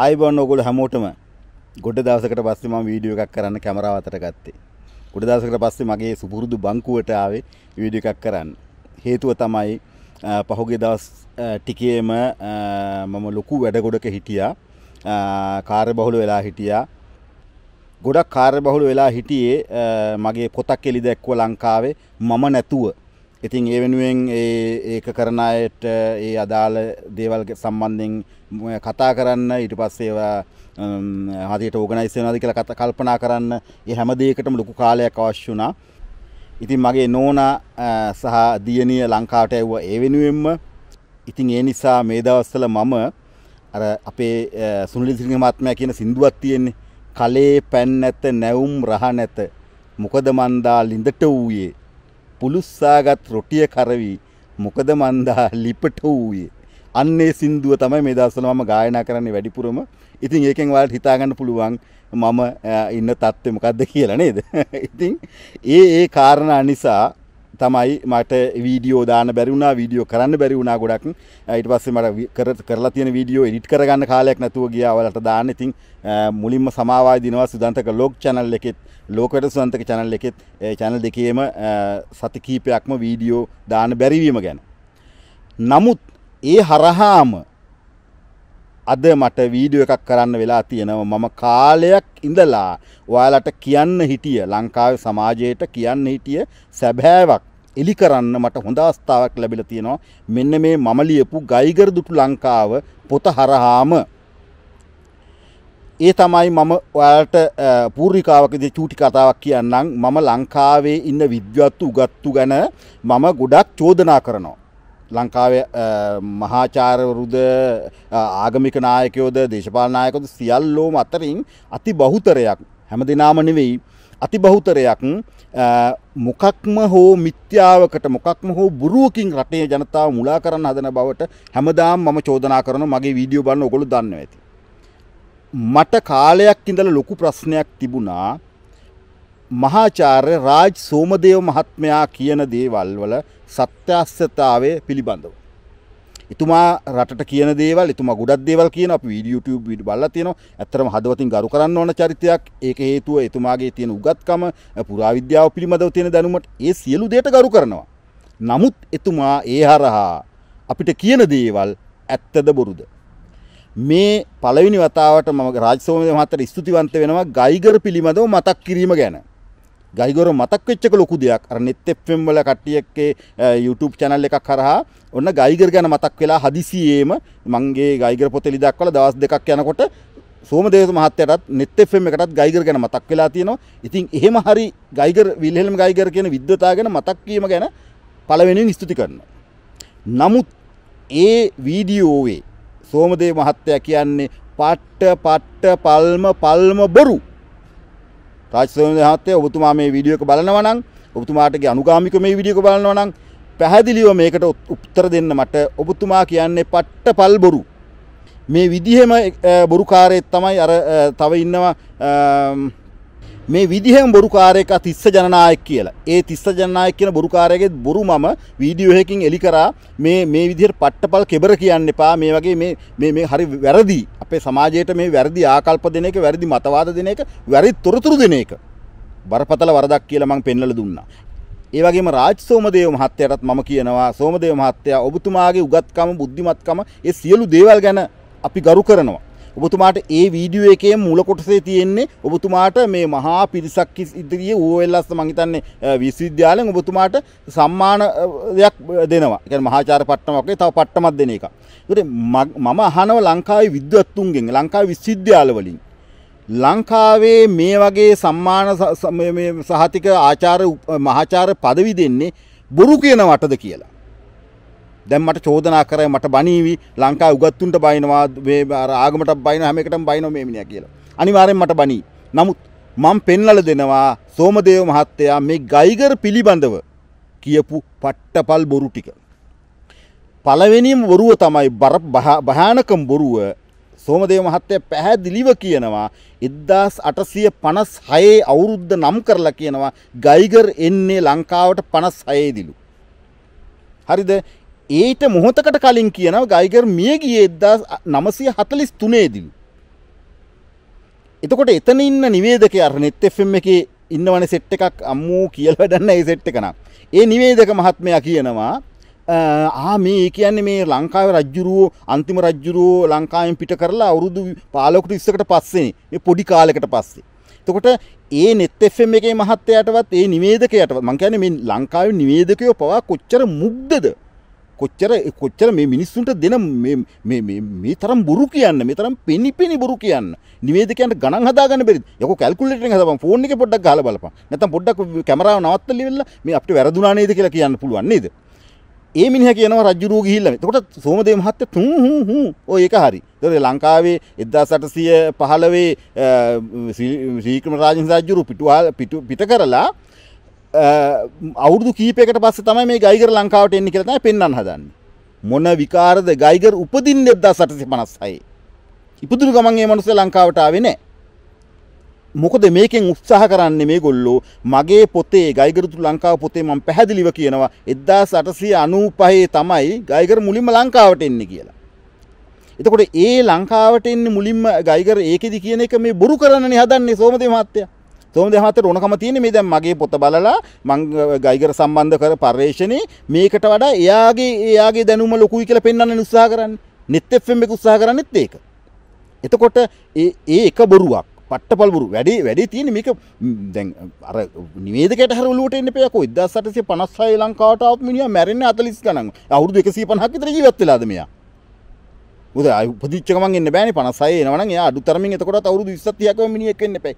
ආයිබන්න ඔගොල හැමෝටම ගොඩ දවසකට පස්සේ මම වීඩියෝ එකක් කරන්න කැමරාව අතට ගත්තේ. ගොඩ දවසකට පස්සේ මගේ සුපුරුදු බංකුවට ආවේ වීඩියෝ එකක් කරන්න. හේතුව තමයි පහුගිය දවස් ටිකේම මම ලොකු වැඩ ගොඩක හිටියා. කාර්යබහුල වෙලා හිටියා. ගොඩක් කාර්යබහුල වෙලා හිටියේ මගේ පොතක් එලි දැක්ව ලංකාවේ මම නැතුව ඉතින් ඒ වෙනුවෙන් ඒ ඒක කරන අයට ඒ අදාළ දේවල් සම්බන්ධයෙන් කතා කරන්න ඊට පස්සේ ඒවා හරියට ඕගනයිස් වෙනවද කියලා කතා කල්පනා කරන්න ඒ හැම දෙයකටම ලොකු කාලයක් අවශ්‍ය වුණා. ඉතින් මගේ නෝනා සහ දියණිය ලංකාවට ඇව්වා ඒ වෙනුවෙන්ම. ඉතින් ඒ නිසා මේ දවස්වල මම අර අපේ සුනිල් සිංහ මහත්මයා කියන සින්දුවක් තියෙන්නේ. කලේ පැන් නැත නැවුම් රහ නැත. මොකද මන්දා ලිඳට ඌයේ පුලුස්සාගත් රොටිය කරවි මොකද මන්දා ලිපට වූයේ අන්නේ සින්දුව තමයි මේ දවස්වල මම ගායනා කරන්නේ වැඩිපුරම. ඉතින් ඒකෙන් ඔයාලට හිතා ගන්න පුළුවන් මම ඉන්න තත්ත්වය මොකද්ද කියලා නේද? ඉතින් ඒ ඒ කාරණා නිසා තමයි මට වීඩියෝ දාන්න බැරි වුණා වීඩියෝ කරන්න බැරි වුණා ගොඩක් ඊට පස්සේ මට කරලා තියෙන වීඩියෝ එඩිට් කරගන්න කාලයක් නැතුව ගියා ඔයාලට දාන්න ඉතින් මුලින්ම සමාවාය දිනවා සුදන්තක ලෝක් channel එකෙත් ලෝකවැට සුදන්තක channel එකෙත් ඒ channel දෙකේම සති කීපයක්ම වීඩියෝ දාන්න බැරිවීම ගැන නමුත් ඒ හරහාම අද මට වීඩියෝ එකක් කරන්න වෙලා තියෙනවා මම කාලයක් ඉඳලා ඔයාලට කියන්න හිටිය ලංකාවේ සමාජයට කියන්න හිටිය සැබෑවක් එලි කරන්න මට හොඳ අවස්ථාවක් ලැබිලා තියෙනවා මෙන්න මේ මම ලියපු ගයිගර් දුටු ලංකාව පොත හරහාම ඒ තමයි මම ඔයාලට පූර්ිකාවකද චූටි කතාවක් කියන්නම් මම ලංකාවේ ඉන්න විද්‍යත්තු උගත්තු ගැන මම ගොඩක් චෝදනා කරනවා ලංකාවේ මහාචාරවරුද ආගමික නායකයෝද දේශපාලනායකොද සියල්ලෝම අතරින් අති බහුතරයක් හැම දෙනාම නෙවෙයි අති බහුතරයක් මොකක්ම හෝ මිත්‍යාවකට මොකක්ම හෝ බුරුවකින් රටේ ජනතාව මුලා කරන්න හදන බවට හැමදාම මම චෝදනා කරන මගේ වීඩියෝ බලන්න ඔගොල්ලෝ දන්නවා ඇති. මට කාලයක් ඉඳලා ලොකු ප්‍රශ්නයක් තිබුණා මහාචාර්ය රාජ් සෝමදේව මහත්මයා කියන දේවල් වල සත්‍යස්ථතාවය පිළිබඳව. එතුමා රට කියන දේවල් එතුම ගොඩක් දේවල් කියන අප YouTube විඩ බල්ල තියෙන ඇතරම හදවතින් ගරු කරන්න ඕන චරිතයක් ඒක හේතුව එතුමාගේ තියෙන උගත්කම පුරාවිද්‍යාව පිළිබඳව තියෙන දැනුමට ඒ සියලු දේට ගරු කරනවා. නමුත් එතුමා ඒ හරහා අපිට කියන දේවල් ඇත්තද බොරුද. මේ පළවිනි වතාවට මම රාජසෝමය මහතර ස්තුතිවන්ත වෙනවා ගයිගර පිළිබඳව මතක් කිරීම ගැන. ගයිගොර මතක් වෙච්චක ලොකු දෙයක් අර net fm වල කට්ටියක්ගේ YouTube channel එකක් හරහා ඔන්න ගයිගර් ගැන මතක් වෙලා හදිසියෙම මංගේ ගයිගර් පොත ලිදක්වල දවස් දෙකක් යනකොට සෝමදේව මහත්තයටත් net fm එකටත් ගයිගර් ගැන මතක් වෙලා තියෙනවා. ඉතින් එහෙම හරි ගයිගර් විල්හෙල්ම් ගයිගර් කියන විද්වතා ගැන මතක් වීම ගැන පළවෙනියෙන් ස්තුති කරනවා. නමුත් ඒ වීඩියෝවේ සෝමදේව මහත්තයා කියන්නේ පට්ට පට්ට පල්ම පල්ම බොරු රාජසේන මහත්තයා ඔබතුමා මේ වීඩියෝ එක බලනවා නම් ඔබතුමාටගේ අනුගාමික මේ වීඩියෝ එක බලනවා නම් පැහැදිලිව මේකට උත්තර දෙන්න මට ඔබතුමා කියන්නේ පට්ට පල් බොරු මේ විදිහෙම බොරුකාරයෙක් තමයි අර තව ඉන්නවා මේ විදිහෙන් බොරුකාරයක තිස්ස ජනනායක් කියලා. ඒ තිස්ස ජනනායක් කියන බොරුකාරයගේ බොරු මම වීඩියෝ එකකින් එලි කරා මේ මේ විදිහට පට්ටපල් කෙබර කියන්න එපා. මේ වගේ මේ මේ මේ හරි වැරදි. අපේ සමාජයට මේ වැරදි ආකල්ප දෙන එක, වැරදි මතවාද දෙන එක, වැරදි තොරතුරු දෙන එක. බරපතල වරදක් කියලා මම පෙන්වලා දුන්නා. ඒවගේම රාජ් සෝමදේව මහත්තයටත් මම කියනවා සෝමදේව මහත්තයා ඔබතුමාගේ උගත්කම බුද්ධිමත්කම ඒ සියලු දේවල් ගැන අපි ගරු කරනවා. ඔබතුමාට ඒ වීඩියෝ එකේ මූල කොටසේ තියෙන්නේ ඔබතුමාට මේ මහා පිරිසක් ඉදිරියේ ඌවෙල්ලස්ස මං හිතන්නේ විශ්වවිද්‍යාලයෙන් ඔබතුමාට සම්මානයක් දෙනවා. ඒ කියන්නේ මහාචාර්ය පට්ටමක් වගේ තව පට්ටමක් දෙන එක. ඒකට මම අහනවා ලංකාවේ විද්වත්තුන්ගෙන් ලංකාවේ විශ්වවිද්‍යාල වලින් ලංකාවේ මේ වගේ සම්මාන සහතික ආචාර්ය මහාචාර්ය পদවි දෙන්නේ බොරු කියනවටද කියලා. දැන් මට චෝදනා කරයි මට බණීවි ලංකාවේ උගත්තුන්ට බයිනවා මේ අර ආගමට බයිනවා හැම එකටම බයිනවා මේ මිනිහා කියලා. අනිවාර්යෙන් මට බණී. නමුත් මම පෙන්වලා දෙනවා සෝමදේව මහත්තයා මේ ගයිගර් පිළිබඳව කියපු පට්ටපල් බොරු ටික. පළවෙනිම බොරුව තමයි බර භයානකම් බොරුව සෝමදේව මහත්තය පැහැදිලිව කියනවා එද්දාස් අටසිය පනස් හයේ අවුරුද්ධ නම් කරලා කියනවා ගයිගර් එන්නේ ලංකාවට පනස් හයේදිලු. හරිද ඒට මොහොතකට කලින් කියනව ගයිගර් මිය ගිය එද්දා නමසය හතලිස් තුනේදී. එතකොට එතන ඉන්න නිවේදක අර නෙත් එම් එක ඉන්නවන සෙට් එකක් අම්මූ කියල් වැඩන්න ඒ සෙට් එකනම්. ඒ නිවේදක මහත්මයා කියනවා ආ මේ කියන්නේ මේ ලංකාව රජ්ජුරුවෝ අන්තිම රජ්ජුරුවෝ ලංකාවෙන් පිට කරලා අවුරුදු පාලොකට ඉස්සකට පස්සේ මේ පොඩි කාලෙකට පස්සේ. එතකොට ඒ net fm එකේ මහත්තයාටවත් ඒ නිවේදකයටවත් මං කියන්නේ මේ ලංකාවේ නිවේදකයෝ පවා කොච්චර මුග්ධද කොච්චර කොච්චර මේ මිනිස්සුන්ට දෙන මේ තරම් බොරු කියන්න මේ තරම් පෙනි පෙනි බොරු කියන්න නිවේදකයන්ට ගණන් හදාගන්න බැරිද යක කැල්කුලේටරෙන් හදපන් ෆෝන් එකේ පොඩ්ඩක් ගහලා බලපන් නැත්නම් පොඩ්ඩක් කැමරාව නවත්තලා ඉවරලා මේ අපිට වැරදුනා නේද කියලා කියන්න පුළුවන් නේද ඒ මිනිහ කියනවා රජ්ජුරුව ගිහිල්ලා මේ. එතකොට සෝමදේව මහත්තයා තුන් හුම් හුම් ඔය ඒක හරි. ඒතකොට ලංකාවේ 1815 ශ්‍රී ක්‍රමරාජින් රජ්ජුරුව පිටු පිට කරලා අවුරුදු කීපයකට පස්ස තමයි මේ ගයිගර ලංකාවට එන්න කරතයි පෙන්න්න හදන්න. මොන විකාරද ගයිගර් උපදින් දෙෙද්දා සටසි පනස්සයි. ඉපදුරු ගමන්ගේ මනුස ලංකාවට ආවෙන. මොකද මේකෙන් උත්සාහ කරන්න මේ ගොල්ලෝ මගේ පොතේ ගයිගරතු ලංකාව පොතේ මම පැහැදිලිව කියනවා එද්දා සටසය අනූපහයේ තමයි ගයිගර මුලින්ම ලංකාවට එන්න කියලා. එතකොට ඒ ලංකාවට එන්න මුලින්ම ගයිගර ඒකෙදි කියන එක මේ බොරු කරන්න හදන්නේ සෝමතය මත්තය තොම දෙහතර ඕනකම තියෙන මේ දැන් මගේ පොත බලලා මං ගයිගර සම්බන්ධ කර පර්යේෂණේ මේකට වඩා එයාගේ එයාගේ දැනුම ලොකුයි කියලා පෙන්වන්න උත්සාහ කරන්නේ net fm එක උත්සාහ කරන්නේත් ඒක එතකොට ඒ ඒ එක බොරුවක් පට්ටපල් බුරු වැඩි වැඩි තියෙන මේක දැන් අර නිවේදකට හරලුවට එන්න පයකෝ 1856 ලංකාවට ආපු මිනිහා මැරෙන්නේ 40 ගණන්. අවුරුදු 150ක් විතර ජීවත් වෙලාද මෙයා. උදේ ආයි උපදිච්ච ගමන් එන්න බෑනේ 56 එනවනම් එයා අඩුතරමින් එතකොටත් අවුරුදු 20ක් 30ක් වෙන මිනිහෙක් වෙන්න එපැයි.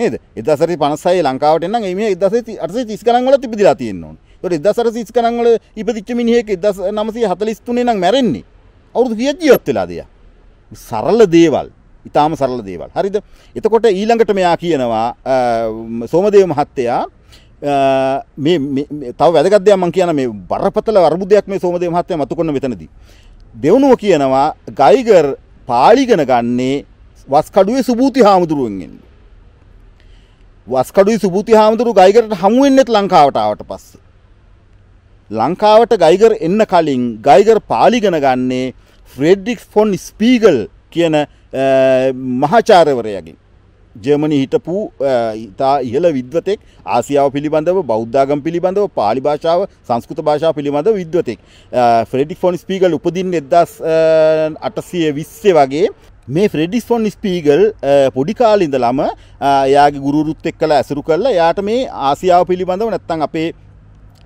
නේද එදසර පනසයි ලංකාවටන මේ දස අස තිස් කරන්ගල තිපදිලා තියෙන්නවා තොට එදසර සිස් කරන්ගල ඉපදිච්ච මිනිහෙක් එදස නමසේ හතලිස්තුනේ නම් මැරෙන්නේ අවුදු කිය ජීවත්වෙලා දෙය සරල්ල දේවල් ඉතාම සරල දේවල් හරිද එතකොට ඊළඟට මෙයා කියනවා සෝමදේව මහත්තයා මේ තව වැදගත්දයක් මං කියන මේ බරපතල අර්බුදයක් මේ සෝමදේ මහත්තය මතුකොන්න මෙතනදී. දෙවනුව කියනවා ගයිගර් පාලිගන ගන්නේ වස්කඩුවේ සුභූති හාමුදුරුවෙන්ගෙන්. වස්කඩුයි සුබූති හාමුදුරු ගයිගරට හමුවෙන්නෙත් ලංකාවට ආවට පස්සේ. ලංකාවට ගයිගර් එන්න කලින් ගයිගර් පාලිගෙන ගන්නේ ෆ්‍රෙඩ්ඩික් ෆොන් ස්පීගල් කියන මහාචාරවරයගින්. ජර්මණි හිටපු ඉතා ඉහළ විද්වතෙක් ආසියාව පිළිබඳව බෞද්ධාගම් පිළිබඳව පාලි භාෂාව සංස්කෘත භාෂාව පිළිබඳ විද්වතෙක් ෆ්‍රෙඩික් ෆොන් ස්පීගල් උපදින් එදස් අටසය විස්සේ වගේ මේ ෆ්‍රෙඩිස් ෆොන් ස්පීගල් පොඩිකාලින්දලම යාගේ ගුරුරුත් එක් කළ ඇසුරු කරලා යාට මේ ආසියාව පිළිබඳව නැත්තන් අපේ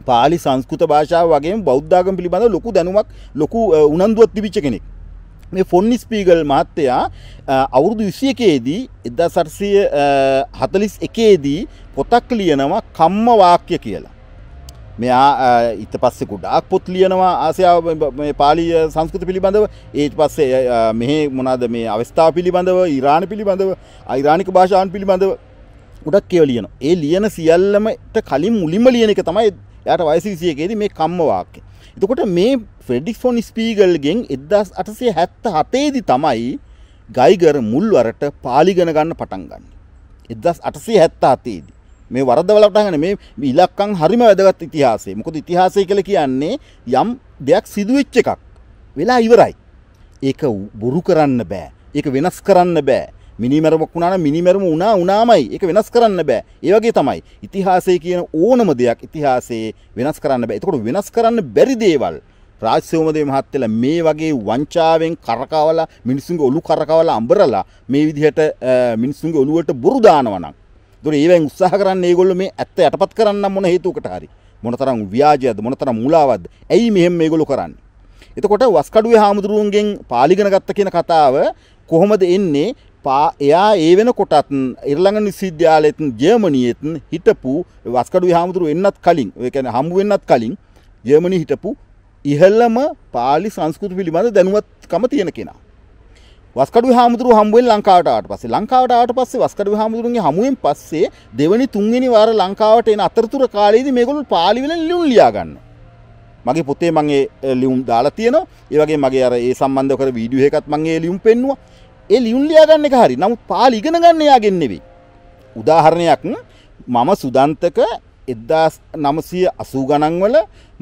පාලි සංස්කෘත භාෂාව වගේ බෞද්ධාගම පිළිබඳ ලොකු දැනුමක් ලොකු උනන්දුවත් තිබිච්ච කෙනෙක් මේ ෆොන්නි ස්පීගල් මහත්තයා අවුරුදු විසියකේදී එදා සටසය හතලිස් එකේදී පොතක් ලියනවා කම්ම වාක්‍ය කියලා මෙයා ඉත පස්සෙ ගොඩාක් පොත් ලියනවා ආසයාව පාලිය සංස්කෘති පිළිබඳව ඒත් පස්සේ මෙහ මොනාද මේ අවස්ථා පිළිබඳව ඉරාණ පිළිබඳව අයිරාණික භාෂාන් පිළිබඳව ගොඩක් කියව ලියන ඒ ලියන සියල්ලමට කලින් මුලින්ම ලියන එක තමයි යට වයසිසියකේද මේ කම්මවාක්‍ය එතකොට මේ ෆෙඩික් ෆොන් ස්පීගල්ගෙන් එදස් අටසේ හැත්ත හතේදි තමයි ගයිගර මුල්වරට පාලිගෙන ගන්න පටන් ගන්න එදස් අටසේ හැත්තා අතේදී මේ වරදවලට ගන්න මේ ඉලක්කං හරිම වැදගත් ඉතිහාසේ මොකද ඉතිහාසය කළ කියන්නේ යම් දෙයක් සිදුවෙච්ච එකක් වෙලා ඉවරයි. ඒක බොරු කරන්න බෑ ඒක වෙනස් කරන්න බෑ මිනිමැරමක් වුණාන මිනිමැරම වුණා උනාමයි ඒක වෙනස් කරන්න බෑ ඒ වගේ තමයි ඉතිහාසය කියන ඕනම දෙයක් ඉතිහාසයේ වෙනස් කරන්න බෑ එතකොට වෙනස් කරන්න බැරි දේවල් රාජ්‍යෝමදේ මහත්තයලා මේ වගේ වංචාවෙන් කරකවලා මිනිසුන්ගේ ඔලු කරකවලා අඹරලා මේ විදිහට මිනිසුන්ගේ ඔලුවට බොරු දානවා නම් දොර ඒවැන් උත්සාහ කරන්න ඒගොල්ලෝ මේ ඇත්ත යටපත් කරන්න මොන හේතුවකට හරි මොනතරම් ව්‍යාජයක්ද මොනතරම් මුලාවක්ද ඇයි මෙහෙම මේගොල්ලෝ කරන්නේ එතකොට වස්කඩුවේ හාමුදුරුවන්ගෙන් පාලිගෙන ගත්ත කියන කතාව කොහොමද එන්නේ පා එයා ඒ වෙනකොටත් ඉර්ලංගන විශ්වවිද්‍යාලෙත් ජර්මනියෙත් හිටපු වස්කඩුවේ හාමුදුරුවෝ එන්නත් කලින් ඒ කියන්නේ හම්බ වෙන්නත් කලින් ජර්මනි හිටපු ඉහළම පාලි සංස්කෘති පිළිබඳ දැනුවත්කම තියෙන කෙනා වස්කඩු හාමුදුරු හම්බුවෙන් ලංකාවට ආට පස්සේ ලංකාවට ආට පස්සේ වස්කඩු හාමුදුරුන්ගේ හමුවෙන් පස්සේ දෙවනි තුන්වෙනි වාර ලංකාවට එන අතරතුර කාලයේදී මේගොල්ලෝ පාලිවිල ලියුම් ලියා ගන්න. මගේ පොතේ මම ඒ ලියුම් දාලා තියෙනවා. ඒ වගේ මගේ අර ඒ සම්බන්ධව කර වීඩියෝ එකකත් මම ඒ ලියුම් පෙන්නුවා. ඒ ලියුම් ලියා ගන්න එක හරි. නමුත් පාලි ඉගෙන ගන්න යාගෙන් නෙවෙයි. උදාහරණයක් මම සුදන්තක 1980 ගණන් වල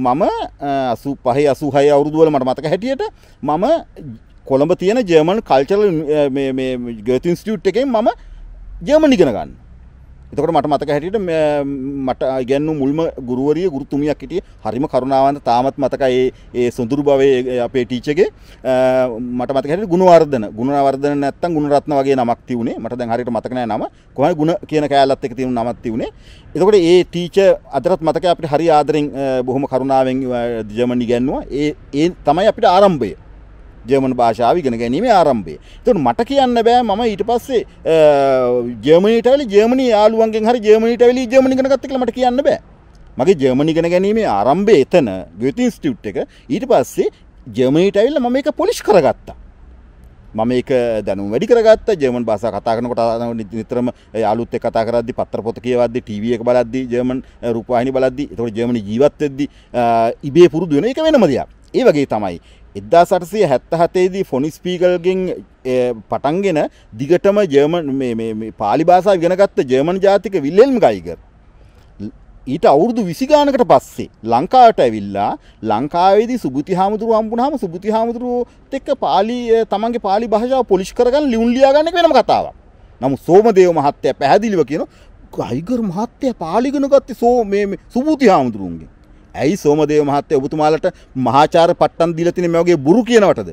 මම 85 86 අවුරුදු වල මට මතක හැටියට මම කොළඹ තියෙන ජර්මන් කල්චරල් ගතින්ස්ටියුට් එකෙන් මම ජර්මන් ඉගෙන ගන්න එතකට මට මතක හැටියට මට ගැන්නු මුල්ම ගුරුවරිය ගුරුතුමියක් හිටිය හරිම කරුණාවන්ත තාමත් මතකයි ඒ සොඳුරු භවය අපේ ටීචගේ මට මතක හැට ගුණවර්ධන ගුණවර්ධන නැත්තම් ගුණරත්න වගේ නමක් තියුණේ මට දැන් හරියට මතක නැහැ නම කොහොමද ගුණ කියන කෑල්ලත් එක තියෙන නමක් තියුණේ එතකොට ඒ ටීචර් අදටත් මතකයි අපිට හරි ආදරෙන් බොහොම කරුණාවෙන් ජර්මනි ඉගැන්නුවා ඒ ඒ තමයි අපිට ආරම්භය ජර්මන භාෂාව ගෙන ගැනීම ආරම්භය. තුන් මට කියන්න බෑ මම ඊට පස්සේ ජර්මනිටවල ජර්මණ යාලුවන්ගේ හරි ජර්මනිටවල ජර්මණිගෙන ගත්තක මට කියන්න බෑ. මගේ ජර්මණිගෙන ගැනීමේ ආරම්භය එතන ගතින් ස්ටියුට් එක ඊට පස්සේ ජර්මනිටවිල්ල මම එක පොලිෂ් කරගත්තා. මම ඒක දැනුම් වැඩි කරගත්ත ජර්මන් භාස කතාකනකොට නිතරම අලුත් කතා කරද්දි පත්‍ර පොත කියවද්දි ටීවී එක බලද්දි ජර්මන් රූපවාහිනී බලද්දි එතකොට ජර්මනි ජීවත් වෙද්දි ඉබේ පුරුදු වෙන එක වෙනම දෙයක්. ඒ වගේ තමයි. එදදා සටසය හැත්ත හතේදී ෆොනිස්පීකල්ගෙන් පටන්ගෙන දිගටම ජර්මන් පාලිබාසා ගෙනගත්ත ජර්මන් ජාතික විල්ලෙල්ම් ගයිගර් ඊට අවුරුදු විසිගානකට පස්සේ ලංකාට ඇවිල්ලා ලංකාවේද සුබති හාමුදුරු හම්බුනහම සුබති හාමුදුරුව එක්ක පාලි තමන්ගේ පාලි භාෂාව පොලිෂ් කරගන්න ලියුන්ලියගන්න වෙනම කතාවක් නමු සෝමදේව මහත්තය පැහැදිලිව කියන ගයිගර් මහත්තය පාලිගෙනගත්ත සෝ මේ සුබති හාමුදුරුන්ගේ ඇයි සෝමදේව මහත්තයා ඔබතුමාලට මහාචාර්ය පට්ටම් දීලා තිනේ මේ වගේ බුරු කියනවටද?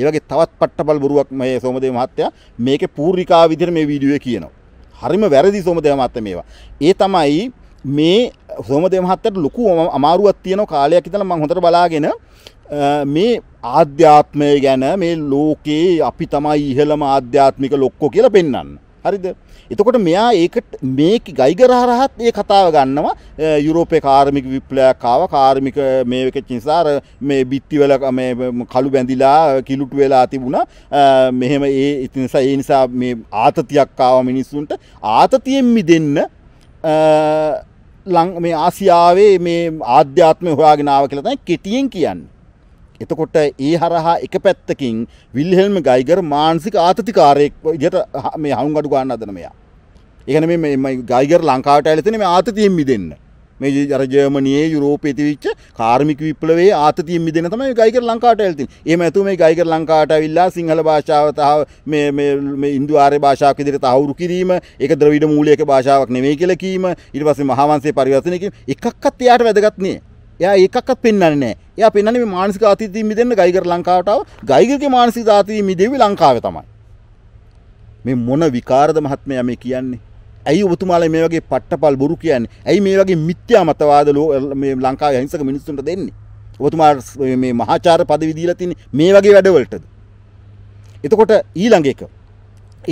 ඒ වගේ තවත් පට්ටපල් බොරුවක් මේ සෝමදේව මහත්තයා මේකේ පූර්විකා විදිහට මේ වීඩියෝ කියනවා. හරිම වැරදි සෝමදේව මහත්තයා මේවා. ඒ තමයි මේ සෝමදේව මහත්තයාට ලොකු අමාරුවක් තියෙන කාලයක් ඉඳලා මම හොඳට බලාගෙන මේ ආධ්‍යාත්මය ගැන මේ ලෝකේ අපි තමයි ඉහළම ආධ්‍යාත්මික ලොක්කෝ කියලා පෙන්වන්නේ. හරිද එතකොට මෙයා ඒකට මේක ගයිගරහරහත් ඒ කතාව ගන්නවා යුරෝපය කාර්මික විප්ලයක්කාව කාර්මික මේක චිසාර මේ බිත්තිවල කළු බැඳිලා කිලුට වෙලා තිබුණ මෙහෙම ඒ ඉතිනිසා ඒ නිසා මේ ආතතියක්කාව මිනිස්සුන්ට ආතතියෙන්මි දෙන්න ලං මේ ආසියාවේ මේ ආධ්‍යාත්මය හොයාගෙනාව කියලතයි කෙටියෙන් කියන්න එතකොට ඒ හරහා එක පැත්තකින් විල්හෙල්ම ගයිගර් මානසික ආතතිකාරයෙක් විදිහට මේ හවුන්ගඩු ගන්න හදන මෙයා. ඒ කියන්නේ මේ මේ ගයිගර් ලංකාවට ඇවිල්ලා තියෙන මේ ආතතියෙන් මිදෙන්න. මේ අර ජර්මනියේ යුරෝපයේ තිබිච්ච කාර්මික විප්ලවයේ ආතතියෙන් මිදෙන්න තමයි ගයිගර් ලංකාවට ඇවිල්ලා තියෙන්නේ. එහෙම නැතුව මේ ගයිගර් ලංකාවට ඇවිල්ලා සිංහල භාෂාව තහ මේ මේ මේ ඉන්දු ආර්ය භාෂාවක් විදිහට තහවුරු කිරීම, ඒක ද්‍රවිඩ මූලික භාෂාවක් නෙමෙයි කියලා කීම, ඊට පස්සේ මහාවංශයේ පරිවර්තනය කිරීම එකක්වත් එයාට වැදගත් නෑ. එයා ඒකක්වත් පෙන්න්නේ නැහැ. එයා පෙන්න්නේ මේ මානසික ආතතිය මිදෙන්න ගයිගර් ලංකාවට ආව. ගයිගර්ගේ මානසික ආතතිය මිදෙවි ලංකාවේ තමයි. මේ මොන විකාරද මහත්මයා මේ කියන්නේ? ඇයි ඔබතුමාලා මේ වගේ පට්ටපල් බොරු කියන්නේ? ඇයි මේ වගේ මිත්‍යා මතවාද මේ ලංකාවේ අහිංසක මිනිස්සුන්ට දෙන්නේ? ඔබතුමා මේ මහාචාර්ය পদවි දීලා තින්නේ මේ වගේ වැඩවලටද? එතකොට ඊළඟ එක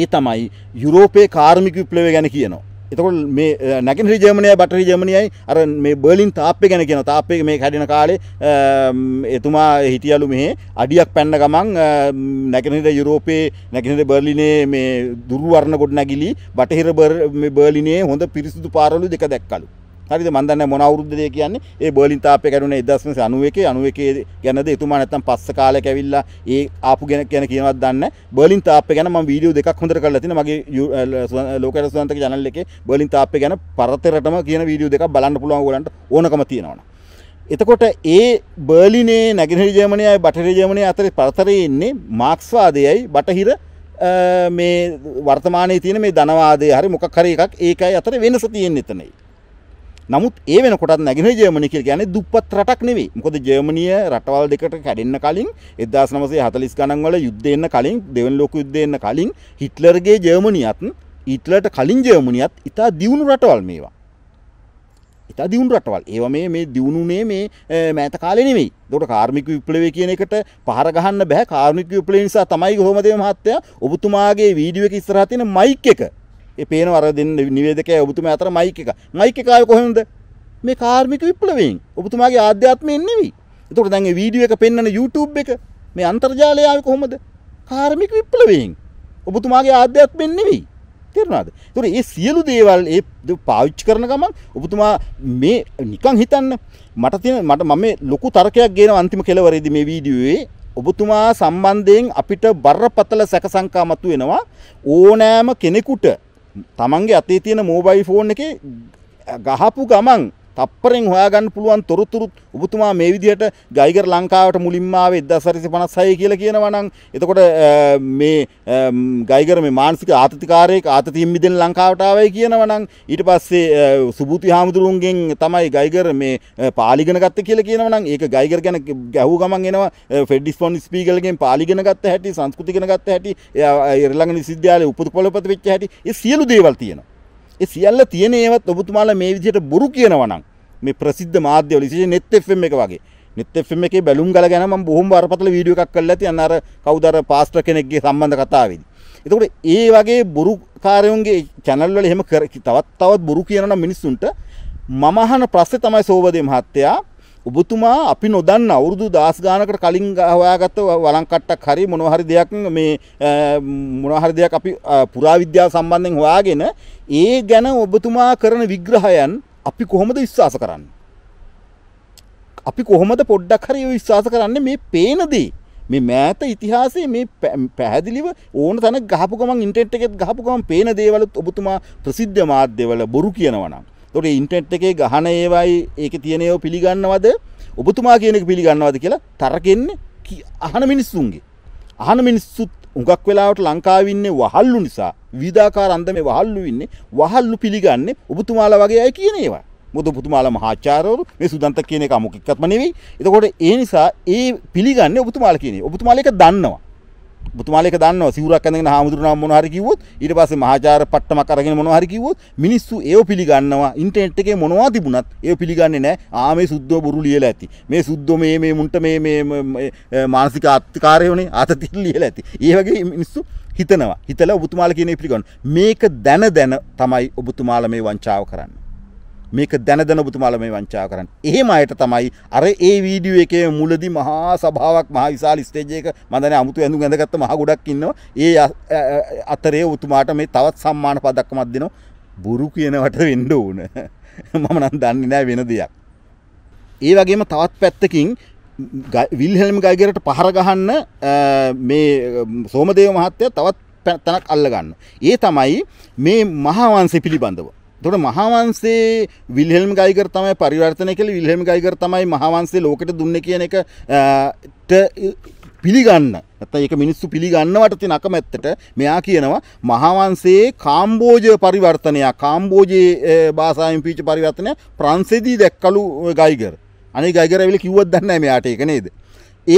ඒ තමයි යුරෝපයේ කාර්මික විප්ලවය ගැන කියනවා. එතකොට මේ නැකිනරි ජර්මනය බටරි ජර්මනියයි අර මේ බර්ලින් තාප්පේ ගැන කියන තාප්පේ මේ කැඩෙන කාලේ එතුමා හිටියලු මෙහි අඩියක් පැන්න ගමන් නැකිනර යුරෝපයේ නැකිනර බර්ලිනේ මේ දුර්වර්ණ ගොඩ නැගිලි බටහිර බර්ලිනේ හොඳ පිරිසිදු පාරලු දෙක දැක්කලු හරිද මන් දන්නේ මොන අවුරුද්දද කියන්නේ ඒ බර්ලින් තාප්පය කැඩුනේ 1991 91 ගැනද එතුමා නැත්තම් පස්ස කාලයක ඇවිල්ලා ඒ ආපු ගැන කියන කියනවත් දන්නේ බර්ලින් තාප්පය ගැන මම වීඩියෝ දෙකක් හොඳට කරලා තිනවා මගේ ලෝකයට සුවන්තක channel එකේ බර්ලින් තාප්පය ගැන පරතරටම කියන වීඩියෝ දෙකක් බලන්න පුළුවන් ඕගලන්ට ඕනකම තියෙනවනේ එතකොට ඒ බර්ලිනේ නැගෙනහිර ජර්මනයයි බටහිර ජර්මනය අතර පරතරේ ඉන්නේ මාක්ස්වාදයයි බටහිර මේ වර්තමානයේ තියෙන මේ ධනවාදය හරි මොකක් හරි එකක් ඒකයි අතර වෙනස තියෙන්නේ එතනයි. නමුත් ඒ වෙනකොට නැගෙන ජර්මනි කියලා කියන්නේ දුප්පත් රටක් නෙවෙයි. මොකද ජර්මනිය රටවල් දෙකට කැඩෙන්න කලින් 1940 ගණන් වල යුද්ධය එන්න කලින් දෙවන ලෝක යුද්ධය එන්න කලින් හිට්ලර්ගේ ජර්මනියත් ඊටලට කලින් ජර්මනියත් ඉතා දියුණු රටවල් මේවා. ඉතා දියුණු රටවල් ඒව මේ මේ දියුණුනේ මේ මෑත කාලෙනෙවෙයි දොට කාර්මික විප්ලවය කියන එකට පහර ගහන්න බෑ කාර්මික විප්ලව නිසා තමයි හොමදේ මහත්තයා ඔබතුමාගේ වීඩියෝ එක ඉස්සරහ තියෙන මයික් එක ඒ පේන අර දෙන්න නිවේදකයා ඔබතුමා අතර මයික් එක. මයික් එක ආවේ කොහෙන්ද? මේ කාර්මික විප්ලවයෙන්. ඔබතුමාගේ ආධ්‍යාත්මයෙන් නෙවෙයි. එතකොට දැන් මේ වීඩියෝ එක පෙන්වන YouTube එක මේ අන්තර්ජාලය ආවේ කොහොමද? කාර්මික විප්ලවයෙන්. ඔබතුමාගේ ආධ්‍යාත්මයෙන් නෙවෙයි. තේරුණාද? ඒතකොට මේ සියලු දේවල් ඒ පාවිච්චි කරන ගමන් ඔබතුමා මේ නිකන් හිතන්න මට තියෙන මට මම මේ ලොකු තර්කයක් ගේනවා අන්තිම කෙලවරේදී මේ වීඩියෝවේ ඔබතුමා සම්බන්ධයෙන් අපිට බරපතල සැකසංකා මතුවෙනවා ඕනෑම කෙනෙකුට තමන්ගේ අතේ තියෙන මෝබයි ෆෝන් එකේ ගහපු ගමන් තප්පරෙන් හොයාගන්න පුළුවන් තොරතුරුත් ඔබතුමා මේ විදිහට ගයිගර් ලංකාවට මුලින්ම ආවේ 1956 කියලා කියනවා නම් එතකොට මේ ගයිගර් මේ මානසික ආතතිකාරයෙක් ආතතියෙන් මිදෙන ලංකාවට ආවයි කියනවා නම් ඊට පස්සේ සුබුති හාමුදුරුවන්ගෙන් තමයි ගයිගර් මේ පාලි ඉගෙන ගත්තේ කියලා කියනවා නම් ඒක ගයිගර් ගැන ගැහුව ගමන් එනවා ෆෙඩ්ඩිස් ෆොන් ස්පීගල්ගෙන් පාලි ඉගෙන ගත්ත හැටි සංස්කෘති ඉගෙන ගත්ත හැටි එයා ඊළඟ විශ්වවිද්‍යාලේ උපුල් පොළපත වෙච්ච හැටි ඒ සියලු දේවල් තියෙනවා ඒ සියල්ල තියෙන ඒවත් ඔබතුමාලා මේ විදිහට බොරු කියනවා නම් මේ ප්‍රසිද්ධ මාධ්‍යවල විශේෂයෙන් net fm එක වගේ net fm එකේ බැලුම් ගල ගැන මම බොහොම බරපතල වීඩියෝ එකක් කරලා තියන අර කවුද අර පාස්ටර් කෙනෙක්ගේ සම්බන්ධ කතාවේදී. එතකොට ඒ වගේ බොරුකාරයන්ගේ channel වල එහෙම තවත් තවත් බොරු කියනවා මිනිස්සුන්ට මම අහන ප්‍රශ්නේ තමයි සෝබදේ මහත්තයා ඔබතුමා අපි නොදන්න අවුරුදු දහස් ගානකට කලින් හොයාගත්ත වළංකට්ටක් හරි මොනවා හරි දෙයක් මේ මොනවා හරි දෙයක් අපි පුරාවිද්‍යාව සම්බන්ධයෙන් හොයාගෙන ඒ ගැන ඔබතුමා කරන විග්‍රහයන් අපි කොහොමද විශ්වාස කරන්නේ? අපි කොහොමද පොඩ්ඩක් හරි විශ්වාස කරන්නේ මේ පේන දේ? මේ මෑත ඉතිහාසයේ මේ පැහැදිලිව ඕන තැන ගහපු ගමන් ඉන්ටර්නෙට් එකෙත් ගහපු ගමන් පේන දේවලුත් ඔබතුමා ප්‍රසිද්ධ මාධ්‍යවල බොරු කියනවනම් තොට ඉන්ට්‍රට් එකේ ගහන ඒවයි ඒක තියනයෝ පිළිගන්නවද ඔබතුමා කියනෙක පිළිගන්නවද කියලා තරකෙන්නේ අහන මිනිස්සුන්ගේ අහන මිනිස්සුත් උගක් වෙලාවට ලංකාවින්නේ වහල්ලු නිසා විධාකාර අන්දම වහල්ලු වෙන්නේ වහල්ලු පිළිගන්නේ ඔබතුමාලා වගේ අය කියන ඒවා. මොකද ඔබතුමාලා මහාචාර්යවරු මේ සුදන්ත කියන එක අමුකෙක්වත්ම නෙවෙයි. එතකොට ඒ නිසා ඒ පිළිගන්නේ ඔබතුමාලා කියන්නේ. ඔබතුමාලා ඒක දන්නවා. බුතුමාලයක දන්නවා සිවුරක් ඇඳගෙන හාමුදුරුවෝ මොන හරි කිව්වොත් ඊට පස්සේ මහාචාර්ය පට්ටමක් අරගෙන මොන හරි කිව්වොත් මිනිස්සු ඒව පිළිගන්නවා ඉන්ටර්නෙට් එකේ මොනවා තිබුණත් ඒව පිළිගන්නේ නැහැ ආ මේ සුද්ධෝ බොරු ලියලා ඇති මේ සුද්ධෝ මේ මේ මුන්ට මේ මේ මානසික අත්කාරය උනේ අතතිල් ලියලා ඇති ඒ වගේ මිනිස්සු හිතනවා හිතලා ඔබතුමාලා කියන එක පිළිගන්න මේක දැන දැන තමයි ඔබතුමාලා මේ වංචාව කරන්නේ මේක දැනදන ඔබතුමාලා මේ වංචා කරන්න. එහෙම අයට තමයි අර ඒ වීඩියෝ එකේ මුලදී මහා සභාවක් මහා විශාල ස්ටේජ් එක මම දැන අමුතු ඇඳුම් ඇඳගත්ත මහා ගොඩක් ඉන්නවා. ඒ අතරේ ඔබතුමාට මේ තවත් සම්මාන පදක්කමක් දෙනවා. බුරු කියනවට වෙන්න ඕන. මම නම් දන්නේ නැහැ වෙන දෙයක්. ඒ වගේම තවත් පැත්තකින් විල්හෙල්ම් ගයිගරට පහර ගහන්න මේ සෝමදේව මහත්තයා තවත් තැනක් අල්ලගන්න. ඒ තමයි මේ මහාවංශය පිළිබඳව එතකොට මහාවංශයේ විල්හෙල්ම් ගයිගර් තමයි පරිවර්තනය කළේ විල්හෙල්ම් ගයිගර් තමයි මහාවංශයේ ලෝකෙට දුන්නේ කියන එක පිළිගන්න ඇත ඒක මිනිස්සු පිළිගන්නවට තින අකමැත්තට මෙයා කියනවා මහාවන්සේ කාම්බෝජය පරිවර්තනයක් කාම්බෝජයේ භාසායෙන් පීච පරිවර්තනය ප්‍රන්සේදී දැක්කලු ගයිගර් අනි ගයිගරවිල කිව්වත් දන්න මෙයාට එක නේද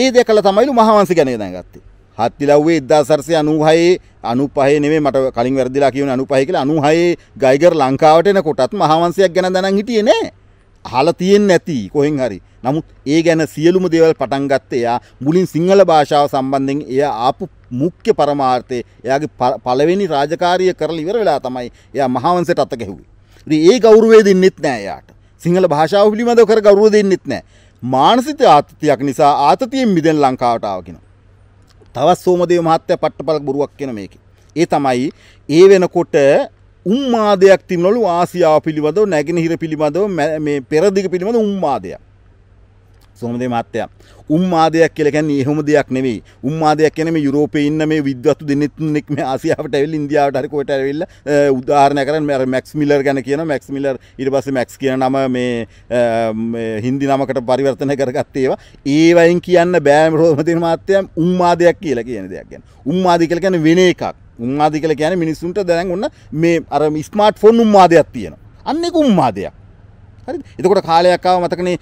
ඒ දෙකල තමයිලු මහාවන්සේ ගැන දැගත්තේ හත්තිලව්වේ ඉදදාසර්සය අනුහයේ අනු පහේ නෙමේ මට කලින් වැරදිලා කියන අනු පහයි කියලා අනුහයේ ගයිගර් ලංකාවට එන කොටත් මහාවංශයක් ගැන දැනන් හිටියේ නෑ. අහලා තියෙන්නේ නැති කොහෙන් හරි. නමුත් ඒ ගැන සියලුම දේවල් පටන් ගත්තේ එයා මුලින් සිංහල භාෂාව සම්බන්ධයෙන් එයා ආපු මුඛ්‍ය පරමාර්ථය එයාගේ පළවෙනි රාජකාරිය කරලා ඉවර වෙලා තමයි එයා මහාවංශයට අත ගැහුවේ. ඉතින් ඒ ගෞරවය දෙන්නෙත් නෑ එයාට. සිංහල භාෂාව පිළිබඳව කර ගෞරව දෙන්නෙත් නෑ. මානසික ආතතියක් නිසා ආතතියෙන් මිදෙන ලංකාවට ආව කෙනා. තවත් සෝමදේව මහත්තයා පට්ටපල බොරුවක් කියන මේකේ. ඒ තමයි ඒ වෙනකොට උම්මාදයක් තිබුණලු ආසියාව පිළිබඳව නැගෙනහිර පිළිබඳව මේ පෙරදිග පිළිබඳව උම්මාදයක්. සොමදේ මත්තයා උම්මාදයක් කියලකැන් එහොම දෙයක් නෙවෙයි උම්මාදයක් කැනම යුරෝපය ඉන්න මේ විද්වත්තු දෙනෙත්නෙක් මේ ආසියාවට ඇවිල් ඉන්දියාවට හරිකොට ඇවිල්ල උදාහරණ කරන මෙ මැක්ස් මිලර් ගැන කියන මැක්ස් මිලර් ඉට පස මැක්ස් කියන නම මේ හින්දි නමකට පරිවර්තන කරගත්තේවා ඒවයින් කියන්න බෑම රෝමතින මාත්‍යයම් උම්මාදයක් කියලා කියන දෙයක් ගැන උම්මාදි කලකැන වෙන එකක් උම්මාදි කල කියන මිනිස්සුන්ට දැන් ඔන්න මේ අර ස්මාර්ට් ෆොන් උම්මාදයක් තියෙනවා අන්නෙක උම්මාදයක් හරි එතකොට කාලයක්කාව මතකනේ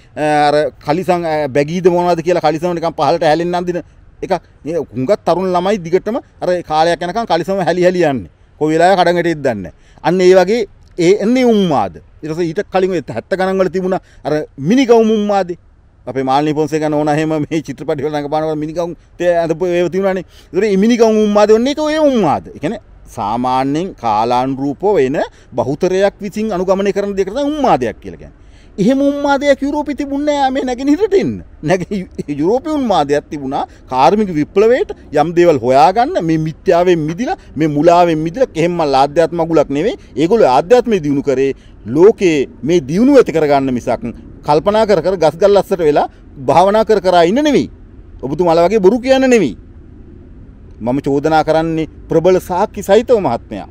කලිසං බැගීද මොනවද කියලා කලිසමනිකම් පහලට හැලෙන් අන්දින එක හුඟත් තරුණ ළමයි දිගටම අර කාලයක් යනකම් කලිසම හැලි හැලියන්නේ කොයි වෙලාවෙ කඩඟට ඉද්දන්නේ අන්න ඒ වගේ ඒ එන්නේ උම්මාද ඉරස ඊට කලින් හැත්ත ගණන්වල තිබුණ අර මිනිකවුම් උම්මාදේ අපේ මාලි පොන්සේ ගන්න ඕන එහෙම මේ චිත්‍රපටිවල රඟපානවල මිනිකවුම් ඇඳපු ඒව තිබුණානේ ඒතර මිනිකවුම් උම්මාද ඔන්නේ ඒක ඔය උම්මාද ඒ කියන්නේ සාමාන්‍යයෙන් කාලාන්රූපෝ වෙන බහුතරයක් විසින් අනුගමනය කරන දෙකරන උම්මාදයක් කියලකැන්. එහෙම උම්මාදයක් යුරෝපි තිබුණෑ මේ නැගෙන හිටටින් නැග යුරෝපය උන්මාදයක් තිබුණා කාර්මික විප්ලවේට යම් දේවල් හොයාගන්න මේ මිත්‍යාවෙන් මිදිල මේ මුලාවෙන් මිදිල එහෙම ආධ්‍යාත්ම ගුලක් නෙවේ ඒගොල අධ්‍යාත්මය දියුණු කරේ ලෝකයේ මේ දියුණු ඇති කරගන්න මිසක් කල්පනා කර කර ගස්ගල් අස්සට වෙලා භාවනා කර කරා ඉන්න නෙවී ඔබතු මල වගේ බොරු කියන්න නෙවී මම චෝදනා කරන්නේ ප්‍රබල සාක්කි සහිතව මහත්මයා.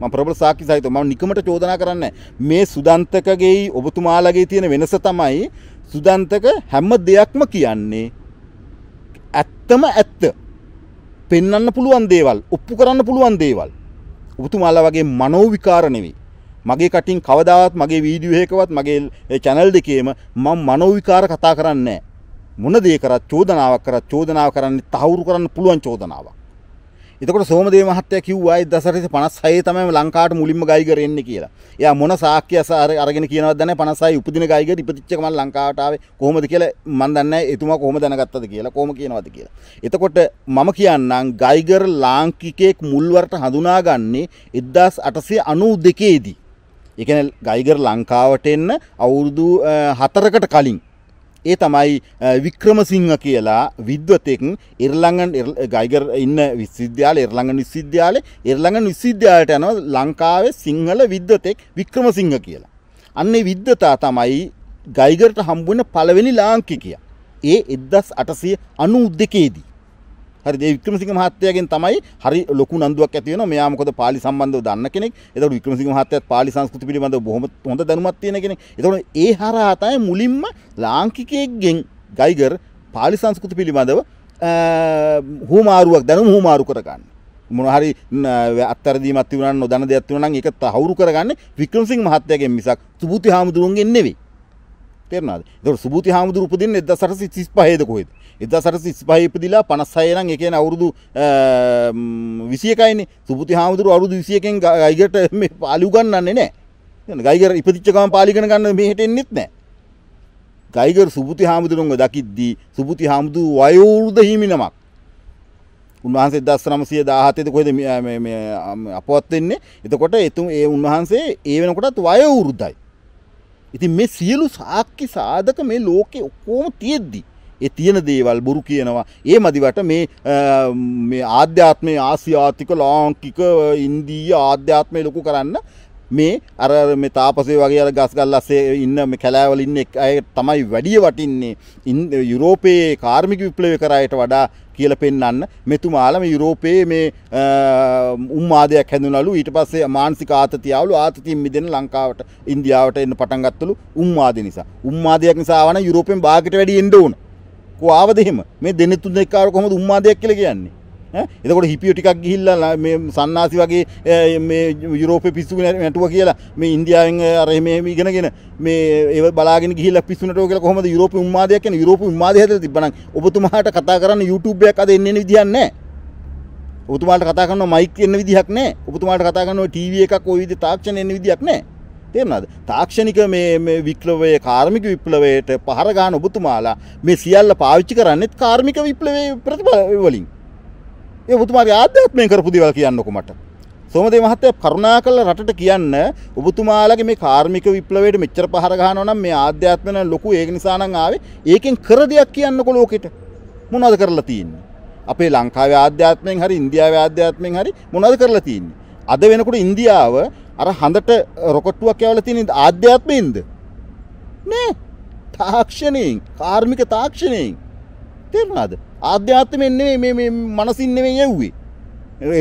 මම ප්‍රබල සාක්කි සහිතව මම නිකමට චෝදනා කරන්නේ මේ සුදන්තකගේයි ඔබතුමාලගේ තියෙන වෙනස තමයි සුදන්තක හැම දෙයක්ම කියන්නේ ඇත්තම ඇත්ත. පෙන්වන්න පුළුවන් දේවල්, ඔප්පු කරන්න පුළුවන් දේවල්. ඔබතුමාලා වගේ මනෝවිකාර නෙවෙයි. මගේ කටින් කවදාවත් මගේ වීඩියෝ එකකවත් මගේ channel දෙකේම මම මනෝවිකාර කතා කරන්නේ මොන දේ කරත් චෝදනාවක් කරත් චෝදනාව කරන්නේ තහවුරු කරන්න පුළුවන් චෝදනාවක්. එතකොට සෝමදේ මහත්තයා කිව්වා 1956 තමයි ලංකාවට මුලින්ම ගයිගර් එන්නේ කියලා. එයා මොන සාක්කිය අරගෙන කියනවද දන්නේ 56 උපදින ගයිගර් ඉපදිච්ච ගමන් ලංකාවට ආවේ කොහොමද කියලා මම දන්නේ නැහැ. එතුමා කොහොම දැනගත්තද කියලා කොහොම කියනවද කියලා. එතකොට මම කියන්නම් ගයිගර් ලාංකිකයෙක් මුල්වරට හඳුනාගන්නේ 1892 දී. ඒ කියන්නේ ගයිගර් ලංකාවට එන්න අවුරුදු 4කට කලින් ඒ තමයි වික්‍රමසිංහ කියලා විද්වතෙක් ඉර්ලංගන් ගයිගර් ඉන්න විශ්විද්‍යාල එර්ලංගන් විශ්විද්‍යාලේ එර්ලංගන් විශ්විද්‍යාලයට යන ලංකාවේ සිංහල විද්වතෙක් වික්‍රමසිංහ කියලා. අන්නේ විද්වතා තමයි ගයිගර්ට හම්බුවන පළවෙනි ලාංකිකයා. ඒ එදදස් අටසය අනු උද්දකේදී. හරි වික්‍රමසිංහ මහත්තයාගෙන් තමයි හරි ලොකු නන්දුවක් ඇති වෙනවා මෙයා මොකද පාලි සම්බන්ධව දන්න කෙනෙක් එතකොට වික්‍රමසිංහ මහත්තයාත් පාලි සංස්කෘතිය පිළිබඳව බොහොම හොඳ දැනුමක් තියෙන කෙනෙක් එතකොට ඒ හරහා තමයි මුලින්ම ලාංකිකයෙක්ගෙන් ගයිගර් පාලි සංස්කෘති පිළිබඳව හුමාරුවක් දැනුම හුමාරු කරගන්න මොනහරි අත්තරදීමත් තිවුණා නොදන්න දෙයක් තිවුණා නම් ඒක තහවුරු කරගන්නේ වික්‍රමසිංහ මහත්තයාගෙන් මිසක් සුබුති හාමුදුරුවන්ගෙන් නෙවෙයි තෙරනද දො සුබති හාමුදුර උපදින් එද සරසි සිස් පහේද කොහෙද එදා සරසි ස් පහහිපදිලා පනස්සයනං එකන අවුරුදු විසියකයින සුපති හාමුදුරු අවුදු විසියකෙන් ගයිගට පාලිගන්නන්නේ නෑ ගයිගර ඉපතිච්චකම පාලිගන ගන්න මෙහටෙන් නෙත් නෑ ගයිගර සුපති හාමුදුරුන්ව දකිද්දී සුපති හාමුදු වයවුරුද හිමිනමක් උන්වහන්සේ දස්නමසිය දාහතයද කොද අපවත්වෙන්නේ එතකොට එතුම් ඒ උන්වහන්සේ ඒ වෙනකොටත් වයවුරුද්ධයි ඉතින් මේ සියලු සාක්කි සාධක මේ ලෝකෙ ඔක්කොම තියෙද්දි. ඒ තියෙන දේවල් බොරු කියනවා. ඒ මදිවට මේ මේ ආධ්‍යාත්මයේ ආසියාතික ලාංකික ඉන්දීය ආධ්‍යාත්මය ලොකු කරන්න මේ අර මේ තාපසේ වගේ අර ගස් ගල් අස්සේ ඉන්න මේ කැලෑවල ඉන්න අය තමයි වැඩිය වටින්නේ යුරෝපයේ කාර්මික විප්ලවය කරායට වඩා කියලා පෙන්වන්න මෙතුමාලම යුරෝපයේ මේ උම්මාදයක් හැඳුනලු ඊට පස්සේ මානසික ආතතියවලු ආතතියින් මිදෙන ලංකාවට ඉන්දියාවට එන්න පටන් ගත්තලු උම්මාදේ නිසා උම්මාදයක් නිසා වන යුරෝපෙන් බාගට වැඩි එන්න ඕන කොහොමද එහෙම මේ දෙනෙතුන් එක්කාර කොහොමද උම්මාදයක් කියලා කියන්නේ එතකොට හිපියෝ ටිකක් ගිහිල්ලා මේ සන්නාසි වගේ මේ යුරෝපේ පිස්සු නැටුව කියලා මේ ඉන්දියාවෙන් අර එහෙම ඉගෙනගෙන මේ ඒව බලාගෙන ගිහිල්ලා පිස්සුනටෝ කියලා කොහොමද යුරෝපේ උම්මාදයක් කියන යුරෝපේ උම්මාදය හැදලා තිබ්බනම් ඔබතුමාට කතා කරන්න YouTube එකක් අද එන්නේ නැ විදියක් නැහැ ඔබතුමාට කතා කරනවා මයික් එන්න විදිහක් නැහැ ඔබතුමාට කතා කරනවා ටීවී එකක් ওই විදිහ තාක්ෂණ එන්න විදිහක් නැහැ තේරෙනවද තාක්ෂණික මේ විප්ලවයේ කාර්මික විප්ලවයට පහර ගන්න ඔබතුමාලා මේ සියල්ල පාවිච්චි කරන්නේත් කාර්මික විප්ලවයේ ප්‍රතිඵල වලින් ඒ ඔබතුමාගේ ආධ්‍යාත්මයෙන් කරපු දේවල් කියන්නකො මට. සෝමදේ මහත්තයා කරුණා කළා රටට කියන්න ඔබතුමාලගේ මේ කාර්මික විප්ලවයට මෙච්චර පහර ගහනවා නම් මේ ආධ්‍යාත්ම නම් ලොකු ඒක නිසා නම් ආවේ. ඒකෙන් කර දෙයක් කියන්නකො ලෝකෙට. මොනවද කරලා තියෙන්නේ? අපේ ලංකාවේ ආධ්‍යාත්මයෙන් හරි ඉන්දියාවේ ආධ්‍යාත්මයෙන් හරි මොනවද කරලා තියෙන්නේ? අද වෙනකොට ඉන්දියාව අර හඳට රොකට්ටුවක් යවලා තියෙන ආධ්‍යාත්මයෙන්ද? නෑ. තාක්ෂණයෙන්, කාර්මික තාක්ෂණයෙන් තේරනාද ආධ්‍යාත්ම එන්නේ මේ මනසින්නෙමේ යැව්වේ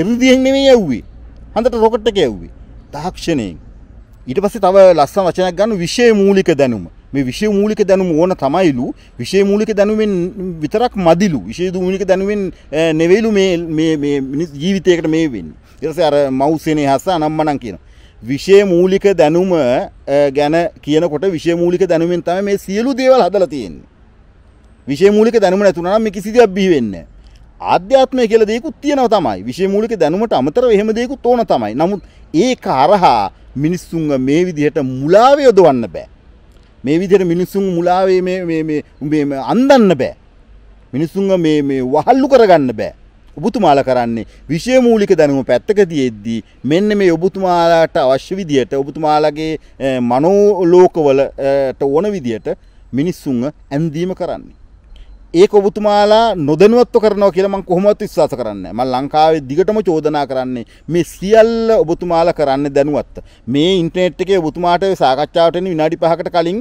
එරදියෙන් නෙමේ යැව්වේ හඳට රොකට් එක යැව්වේ තාක්ෂණයෙන් ඊට පස්සේ තව ලස්සන වචනයක් ගන්න විෂය මූලික දැනුම මේ විෂය මූලික දැනුම ඕන තමයිලු විෂය මූලික දැනුමෙන් විතරක් මදිලු විෂය මූලික දැනුමෙන් නෙවෙයිලු මේ මේ මේ ජීවිතයකට මේ වෙන්නේ ඊට පස්සේ අර මව්සෙනේ හස අනම්මනම් කියන විෂය මූලික දැනුම ගැන කියනකොට විෂය මූලික දැනුමෙන් තමයි මේ සියලු දේවල් හදලා තියෙන්නේ විශේෂමූලික දැනුම නැතුණා නම් මේ කිසි දෙයක් බිහි වෙන්නේ නැහැ. ආධ්‍යාත්මය කියලා දෙයක්ත් තියෙනවා තමයි. විශේෂමූලික දැනුමට අමතරව එහෙම දෙයක්ත් ඕන තමයි. නමුත් ඒක අරහා මිනිස්සුන්ව මේ විදිහට මුලාව යොදවන්න බෑ. මේ විදිහට මිනිස්සුන් මුලාවේ මේ මේ මේ මේ අන්දන්න බෑ. මිනිස්සුන්ව මේ මේ වහල්ලු කරගන්න බෑ. ඔබතුමාලා කරන්නේ විශේෂමූලික දැනුම පැත්තක තියෙද්දී මෙන්න මේ ඔබතුමාලාට අවශ්‍ය විදියට ඔබතුමාලාගේ මනෝලෝකවලට ඕන විදියට මිනිස්සුන්ව ඇඳීම කරන්නේ ඒක ඔබතුමාලා නොදනුවත්ව කරනවා කියලා මම කොහොමවත් විශ්වාස කරන්නේ නැහැ. මම ලංකාවේ දිගටම චෝදනා කරන්නේ මේ සියල්ල ඔබතුමාලා කරන්නේ දැනුවත්. මේ ඉන්ටර්නෙට් එකේ ඔබතුමාට සාකච්ඡාවට එන විනාඩි 5කට කලින්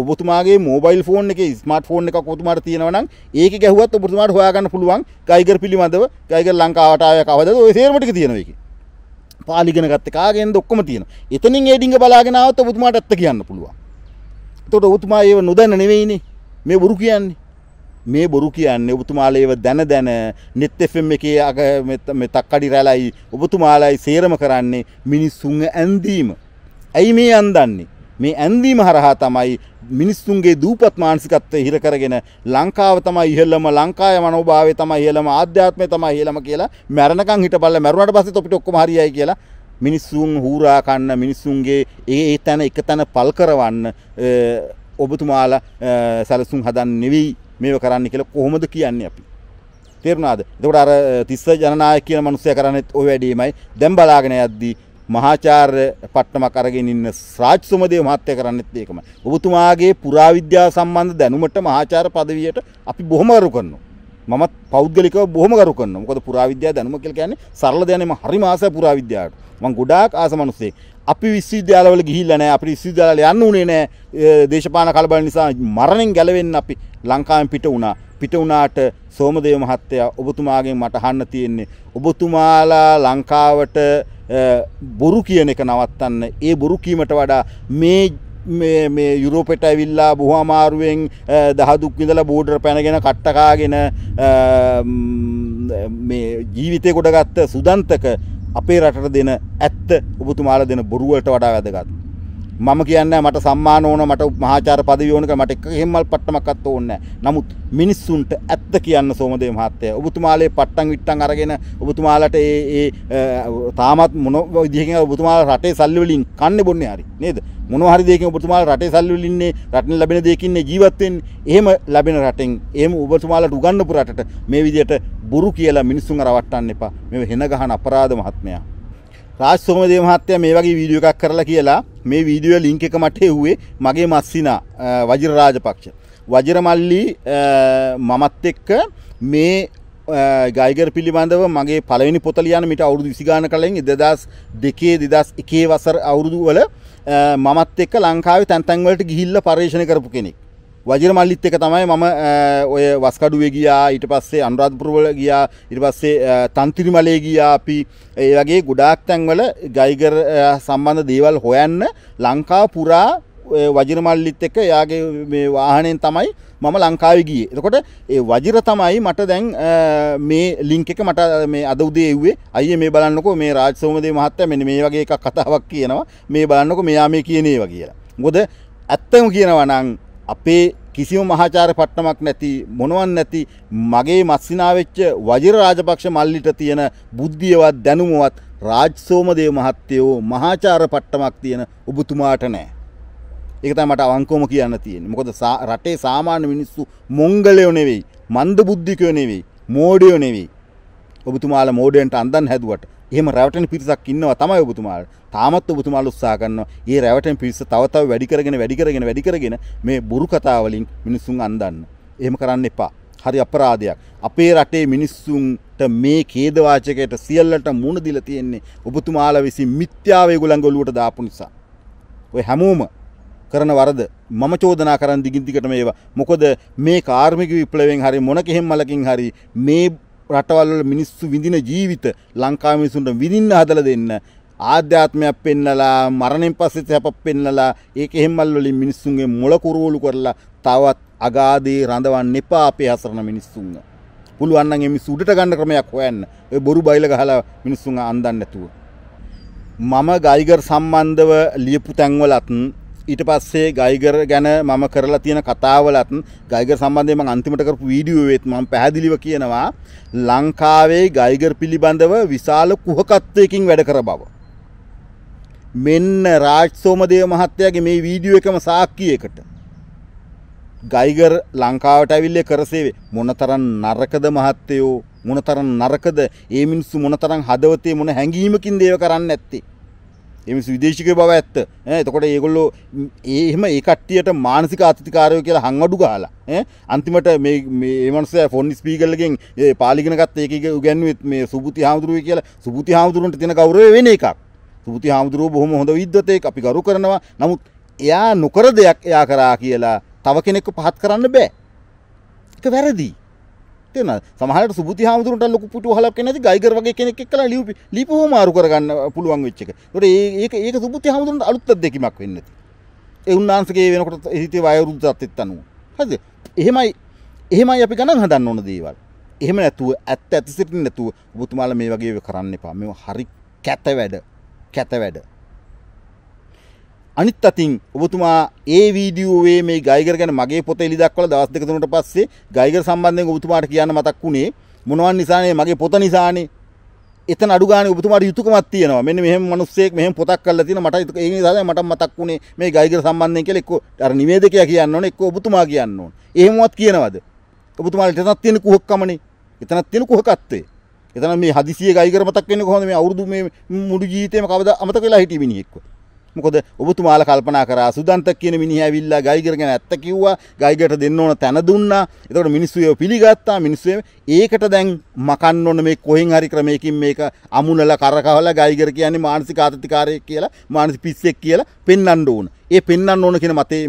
ඔබතුමාගේ මොබයිල් ෆෝන් එකේ ස්මාර්ට් ෆෝන් එකක් ඔබතුමාට තියෙනවා නම් ඒක ගැහුවත් ඔබතුමාට හොයාගන්න පුළුවන් ගයිගර් පිළිබඳව ගයිගර් ලංකාවට ආය කවදද ওই සේරම ටික තියෙනවා ඒකේ. පාලිගෙන ගත්ත කාගෙන්ද ඔක්කොම තියෙනවා. එතනින් ඒ ඩිංග බලාගෙන ආවොත් ඔබතුමාට ඇත්ත කියන්න පුළුවන්. එතකොට ඔබතුමා ඒව නොදැන නෙවෙයිනේ මේ බුරු කියන්නේ. මේ බොරු කියන්න ඔබතුමාලේව දැන දැන නෙත්තෙෆම් එකේ අග තක්කඩි රැලයි ඔබතුමාලයි සේරම කරන්නේ මිනිස්සුන් ඇන්දීම. ඇයි මේ අන්දන්නේ. මේ ඇන්දීම හරහා තමයි මිනිස්සුන්ගේ දූපත් මානසිකත්වය හිර කරගෙන ලංකාව තමයි ඉහළම ලංකාවේ මනෝභාවය තමයි ඉහළම ආධ්‍යාත්මය තමයි ඉහළම කියලා මැරණකම් හිටපල්ලා මැරුණාට පස්සෙත් අපිට ඔක්කොම හරියයි කියලා මිනිස්සුන් හූරා කන්න මිනිස්සුන්ගේ ඒ ඒ තැන එක තැන පල් කරවන්න ඔබතුමාලා සැලසුම් හදන්න නෙවෙයි මේව කරන්න කියලා කොහොමද කියන්නේ අපි තේරුණාද එතකොට අර තිස්ස ජනනායක කියන මනුස්සයා කරන්නේත් ওই වැඩේමයි දැන් බලාගෙන යද්දී මහාචාර්ය පට්ටමක් අරගෙන ඉන්න සාජ් සුමදේව මහත්තයා කරන්නේත් ඒකමයි ඔබතුමාගේ පුරාවිද්‍යා සම්බන්ධ දැනුමට මහාචාර්ය පදවියට අපි බොහොම අරු කරනවා මමත් පෞද්ගලිකව බොහොම ගරු කරනවා. මොකද පුරාවිද්‍යා දැනුම කියලා කියන්නේ සරල දෙයක් නෙමෙයි. මම හරිම ආසයි පුරාවිද්‍යාවට. මම ගොඩාක් ආස මිනිස්සෙක්. අපි විශ්වවිද්‍යාලවල ගිහිල්ලා නැහැ. අපේ විශ්වවිද්‍යාලවල යන්න උනේ නැහැ. දේශපාලන කලබල නිසා මරණයෙන් ගැලවෙන්න අපි ලංකාවෙන් පිට වුණා. පිට වුණාට සෝමදේව මහත්තයා ඔබතුමාගෙන් මට අහන්න තියෙන්නේ ඔබතුමාලා ලංකාවට බොරු කියන එක නවත්තන්න. ඒ බොරු කීමට වඩා මේ මේ මේ යුරෝපෙට ඇවිල්ලා බොහෝ අමාරුවෙන් දහදුක් විඳලා බෝඩර් පැනගෙන කට්ටකාගෙන මේ ජීවිතය ගොඩගත්ත සුදන්තක අපේ රටට දෙන ඇත්ත ඔබතුමාලා දෙන බොරුවලට වඩා වැදගත්. මම කියන්නේ මට සම්මාන ඕන මට මහාචාර්ය পদවිය ඕනක මට එක හැමල් පට්ටමක්වත් ඕනේ නමුත් මිනිස්සුන්ට ඇත්ත කියන්න සෝමදේව මහත්තයා ඔබතුමාලේ පට්ටම් විට්ටම් අරගෙන ඔබතුමාලට ඒ ඒ තාමත් මොන විදිහකින් ඔබතුමාලා රටේ සල්ලි වලින් කන්නේ බොන්නේ හරි නේද මොන හරි දෙයකින් ඔබතුමාලා රටේ සල්ලි වලින් ඉන්නේ රටෙන් ලැබෙන දෙයකින් ජීවත් වෙන්නේ එහෙම ලැබෙන රටෙන් එහෙම ඔබතුමාලට උගන්වපු රටට මේ විදිහට බුරු කියලා මිනිස්සුන් අරවට්ටන්න එපා මේ හෙන ගහන අපරාධ මහත්මයා රාජ් සෝමදේව මහත්තයා මේ වගේ වීඩියෝ එකක් කරලා කියලා මේ වීඩියෝ ලිංක එක මට එව්වේ මගේ මස්සිනා වජිර රාජපක්ෂ. වජිර මල්ලි මමත් එක්ක මේ ගයිගර් පිළිබඳව මගේ පළවෙනි පොත ලියන මිට අවුරුදු විසිගාන කලින් 2002 2001 වසර අවුරුදු වල මමත් එක්ක ලංකාවේ තැන් තැන් වලට ගිහිල්ලා පර්යේෂණ කරපු කෙනෙක්. වජිර මල්ලිත් එක තමයි මම ඔය වස්කඩුවේ ගියා ඊට පස්සේ අනුරාධපුරවල ගියා ඊට පස්සේ තන්තිරි මලේ ගියා අපි ඒ වගේ ගොඩාක් තැන්වල ගයිගර් සම්බන්ධ දේවල් හොයන්න ලංකා පුරා වජිර මල්ලිත් එක්ක යාගේ මේ වාහනයෙන් තමයි මම ලංකාවේ ගියේ. එතකොට ඒ වජිර තමයි මට දැන් මේ ලින්ක් එක මට මේ අද උදේ එව්වේ. අයියේ මේ බලන්නකෝ මේ රාජ් සෝමදේ මහත්තයා මෙන්න මේ වගේ එකක් කතාවක් කියනවා. මේ බලන්නකෝ මෙයා මේ කියන ඒවා කියලා. මොකද ඇත්තම කියනවා නම් අපේ කිසිම මහාචාර පට්ටමක් නැති මොනවන් නැති මගේ මස්සිනාවෙච්ච වජිර රාජපක්ෂ මල්ලිට තියෙන බුද්ධියවත් දැනුමවත් රාජ්සෝමදේ මහත්තයෝ මහාචාර පට්ටමක් තියෙන ඔබතුමාට නෑ. ඒකත මට අවංකෝම කියන්න තියෙන මොකද රටේ සාමාන්‍ය මිනිස්සු මොංගලයෝ නෙවෙයි මන්ද බුද්ධිකයෝ නෙවෙයි මෝඩයෝ නෙවෙයි ඔබතුමාල මෝඩයන්ට අන්දන් හැදුවට එහෙම රැවටෙන පිරිසක් ඉන්නවා තමයි ඔබතුමාට. තාමත් ඔබතුමාලා උත්සාහ කරනවා. මේ රැවටෙන පිරිස තව තව වැඩි කරගෙන වැඩි කරගෙන වැඩි කරගෙන මේ බොරු කතා වලින් මිනිසුන් අන්දන්න. එහෙම කරන්න එපා. හරි අපරාධයක්. අපේ රටේ මිනිස්සුන්ට මේ ඛේදවාචකයට සියල්ලට මුණ දීලා තියෙන්නේ ඔබතුමාලා විසින් මිත්‍යාව ඒගොල්ලන් ගොළුවට දාපු නිසා. ඔය හැමෝම කරන වරද මම චෝදනා කරන් දිගින් දිගටම ඒවා. මොකද මේ කාර්මික විප්ලවයෙන් හරි මොන කෙහෙම්මලකින් හරි මේ රටවල් වල මිනිස්සු විඳින ජීවිත ලංකාවේ මිනිසුන්ට විඳින්න හදලා දෙන්න ආධ්‍යාත්මයක් පෙන්නලා මරණයෙන් පස්සේ සැපක් පෙන්නලා ඒක එහෙම්මල් වලින් මිනිස්සුන්ගේ මොළ කුරුවලු කරලා තවත් අගාධේ රඳවන්න එපා අපේ අසරණ මිනිස්සුන්ව. පුළුවන් නම් එමි සුඩට ගන්න ක්‍රමයක් හොයන්න. ඔය බොරු බයිල ගහලා මිනිස්සුන්ව අන්දන්න නැතුව. මම ගයිගර් සම්බන්ධව ලියපු තැන්වලත් ඊට පස්සේ ගයිගර ගැන මම කරලා තියෙන කතාවලත් ගයිගර සම්බන්ධයෙන් මම අන්තිමට කරපු වීඩියෝ එකෙත් මම පැහැදිලිව කියනවා ලංකාවේ ගයිගර් පිළිබඳව විශාල කුහකත්වයකින් වැඩ කර බව. මෙන්න රාජ් සෝමදේව මහත්තයාගේ මේ වීඩියෝ එකම සාක්කියකට ගයිගර් ලංකාවට ඇවිල්ලේ කරසේවේ මොනතරම් නරකද මහත්තයෝ මොනතරම් නරකද ඒ මිනිස්සු මොනතරම් හදවතේ මොන හැඟීමකින් දේව කරන්න ඇත්තේ එම විදේශික බව ඇත්ත එතකොට ඒගොල්ලෝ ඒහෙම ඒකට්ටියට මානසික අතිකාරය කියලා හංවඩු ගහලා අන්තිමට මේමන්ස ෆොන් ස්පීකල්ලකින් ඒ පාලිගෙනකත් ඒක උගැන්ුවත් මේ සුබති හාමුදුරුව කියලා සුබති හාමුදුරුවන්ට තියෙන ගෞරව වෙන එකක් සුබති හාමුදුරුව බොහොම හොඳ විද්වතයෙක් අපි ගරු කරනවා නමුත් එයා නොකර දෙයක් එයා කරා කියලා තව කෙනෙක්ව පහත් කරන්න බෑ එක වැරදිී තේන සමහට සුබති හාමුදුරට ලොකු පුටු හලක් නැති ගයිගර වගේ කෙනෙක් එක්කලා ලියුපි ලිපුව මාරු කරගන්න පුළුවන් වෙච්ච එක. ඒකට ඒක ඒක සුබති හාමුදුරන්ට අලුත් අත්දැකීමක් වෙන්නේ නැති. ඒ උන්වහන්සේගේ වෙනකොට හිතේ වයරුද්දත් අනුව. හරිද? එහෙමයි එහෙමයි අපි ගණන් හදන්න ඕන දේවල්. එහෙම නැතුව ඇත්ත ඇති සිටින්න නැතුව ඔබතුමාලා මේ වගේ කරන්න එපා. මේව හරි කැත වැඩ. කැත වැඩ. අනිත් අතින් ඔබතුමා ඒ වීඩියෝවේ මේ ගයිගර ගැන මගේ පොතේ ලිදක්වල දවස් දෙක තුනකට පස්සේ ගයිගර සම්බන්ධයෙන් ඔබතුමාට කියන්න මතක් වුණේ මොනවන් නිසානේ මගේ පොත නිසානේ එතන අඩු ගානේ ඔබතුමාට යුතුයකමක් තියෙනවා මෙන්න මෙහෙම මිනිස්සෙක් මෙහෙම පොතක් කරලා තියෙනවා මට ඒ නිසා තමයි මට මතක් වුණේ මේ ගයිගර සම්බන්ධයෙන් කියලා එක්ක අර නිවේදකයා කියන්න ඕනේ එක්ක ඔබතුමා කියන්න ඕනේ එහෙමවත් කියනවද ඔබතුමාට එතනක් තියෙන කුහකකමනේ එතනක් තියෙන කුහකත්වේ එතන මේ හදිසිය ගයිකර මතක් වෙන්නේ කොහොමද මේ අවුරුදු මේ මුළු ජීවිතේම කවදා අමතක වෙලා හිටිය මිනිහෙක්ව මොකද ඔබතුමාලා කල්පනා කරා සුදන්ත කියන මිනිහා ඇවිල්ලා ගයිගර ගැන ඇත්ත කිව්වා ගයිගරට දෙන්න ඕන තැන දුන්නා එතකොට මිනිස්සු ඒව පිළිගත්තා මිනිස්සු ඒකට දැන් මකන්න ඕන මේ කොහෙන් හරි ක්‍රමයකින් මේක අමුණලා කරකවලා ගයිගර කියන්නේ මානසික ආතතිකාරයෙක් කියලා මානසික පිස්සෙක් කියලා පෙන්වන්න ඕන ඒ පෙන්න්න ඕන කියෙන මතේ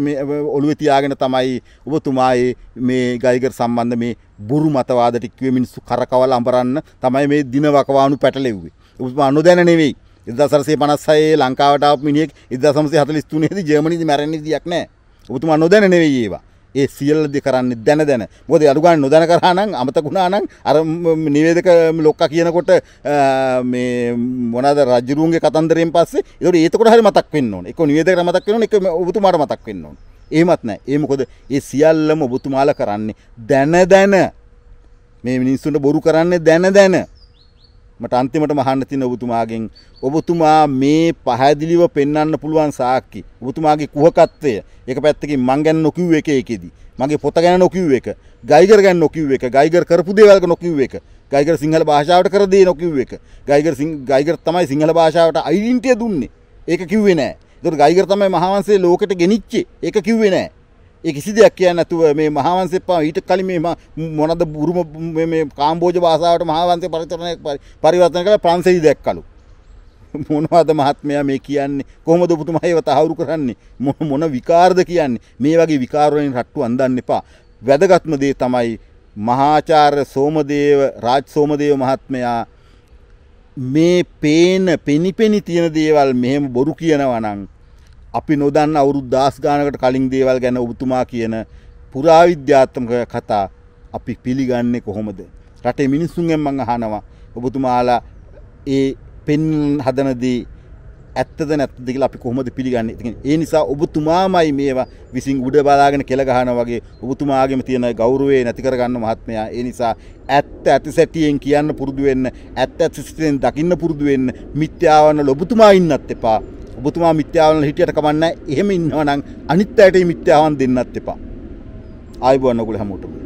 ඔළුව තියාගෙන තමයි ඔබතුමායි මේ ගයිගර සම්බන්ධ මේ බුරු මතවාදටික්ව මිනිස්සු කරකවල අඹරන්න තමයි මේ දිනවකවානු පැටලෙව්වේ. උතුමා නොදැන නෙවෙයි ඉදසරසේ පනස්සයේ ලංකාවටාව මිනිෙක් ඉදසමසේ හතලිස්තුනේද ජර්මනිද මැරණි දයක් නෑ උතුමා නොදැන නෙවෙයි ඒවා ඒ සියල්ල දෙ කරන්න දැන දැන මොද අඩුගන්න නොදැන කරහනම් අමතකුණානම් අර නිවේදක ලොක්ක කියනකොට මොනද රජරුන්ගේ කතන්දරෙන් පස්සේ ට ඒතකොට හරි මතක් වන්න එක නිවේදක මතක් වන එක ඔබතුමාට මතක් වෙන්නවා ඒමත් නෑ ඒමකොද ඒ සියල්ලම ඔබතුමාල කරන්නේ දැන දැන මේ මිනිස්සුන්ට බොරු කරන්නේ දැන දැන මට අන්තිමටම අහන්න තියෙන ඔබතුමාගෙන් ඔබතුමා මේ පහැදිලිව පෙන්වන්න පුළුවන් සාක්කි ඔබතුමාගේ කුහකත්වය එක පැත්තකින් මං ගැන නොකිව් එක එකේදී මගේ පොත ගැන නොකිව් එක ගයිගර් ගැන නොකිව් එක ගයිගර් කරපු දේවල් නොකිව් එක ගයිගර් සිංහල භාෂාවට කර දේ නොකිව් එක ගයිගර් ගයිගර් තමයි සිංහල භාෂාවට අයිඩෙන්ටිය දුන්නේ ඒක කිව්වේ නෑ ඒතකොට ගයිගර් තමයි මහාවංශයේ ලෝකෙට ගෙනිච්චේ ඒක කිව්වේ නෑ ඒ කිසි දෙයක් කියන්න ඇතුව මේ මහාවන්සේපා ඊට කලින් මේ මොනද බුරුම කාම්බෝජ භාසාාවට මහාවන්සේ පරිතරණය පරිවර්තන කළ පන්සෙහි දැක්කලු. මොනවාද මහත්මයා මේ කියන්නේ කොහොමද ඔබතුමහයව තහවුරු කරන්නේ මොන මොන විකාරද කියන්නේ මේ වගේ විකාරවලින් රට්ටු අඳන්න එපා. වැදගත්ම දේ තමයි මහාචාර්ය සෝමදේව රාජ් සෝමදේව මහත්මයා මේ පේන පෙනිපෙනි තියෙන දේවල් මෙහෙම බොරු කියනවා නම් අපි නොදන්න අවුරුදු දාස් ගානකට කලින් දේවල් ගැන ඔබතුමා කියන පුරාවිද්‍යාත්මක කතා අපි පිළිගන්නේ කොහොමද රටේ මිනිස්සුන්ගෙන් මං අහනවා ඔබතුමාලා ඒ පෙන් හදනදී ඇත්තද නැත්තද කියලා අපි කොහොමද පිළිගන්නේ. ඉතින් ඒ නිසා ඔබතුමාමයි මේවා විසින් උඩ බලාගෙන කෙල ගහනවා වගේ ඔබතුමාගෙම තියෙන ගෞරවය නැති කරගන්න මහත්මයා. ඒ නිසා ඇත්ත ඇති සැටියෙන් කියන්න පුරුදු වෙන්න, ඇත්ත ඇති සැටියෙන් දකින්න පුරුදු වෙන්න, මිත්‍යාවන්න ඔබතුමා ඉන්නත් එපා. ඔබතුමා මිත්‍යාවල හිටියට කමන්න එහෙම ඉන්නවනම් අනිත් අයට මිත්‍යාවන් දෙන්නත් එපා ආයිබුවන් ඔගොල්ලෝ හැමෝටම